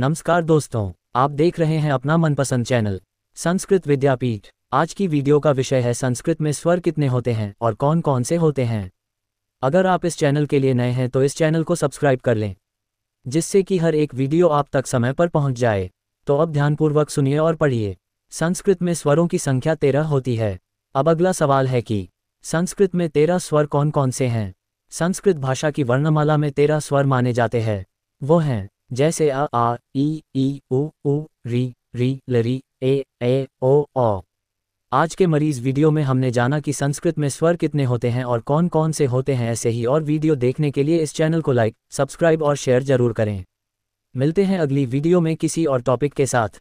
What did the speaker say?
नमस्कार दोस्तों आप देख रहे हैं अपना मनपसंद चैनल संस्कृत विद्यापीठ आज की वीडियो का विषय है संस्कृत में स्वर कितने होते हैं और कौन कौन से होते हैं अगर आप इस चैनल के लिए नए हैं तो इस चैनल को सब्सक्राइब कर लें जिससे कि हर एक वीडियो आप तक समय पर पहुंच जाए तो अब ध्यानपूर्वक सुनिए और पढ़िए संस्कृत में स्वरों की संख्या तेरह होती है अब अगला सवाल है कि संस्कृत में तेरह स्वर कौन कौन से हैं संस्कृत भाषा की वर्णमाला में तेरह स्वर माने जाते हैं वो हैं जैसे अ आ ई ई उ उ री री लरी ए ए ओ ओ आज के मरीज वीडियो में हमने जाना कि संस्कृत में स्वर कितने होते हैं और कौन कौन से होते हैं ऐसे ही और वीडियो देखने के लिए इस चैनल को लाइक सब्सक्राइब और शेयर जरूर करें मिलते हैं अगली वीडियो में किसी और टॉपिक के साथ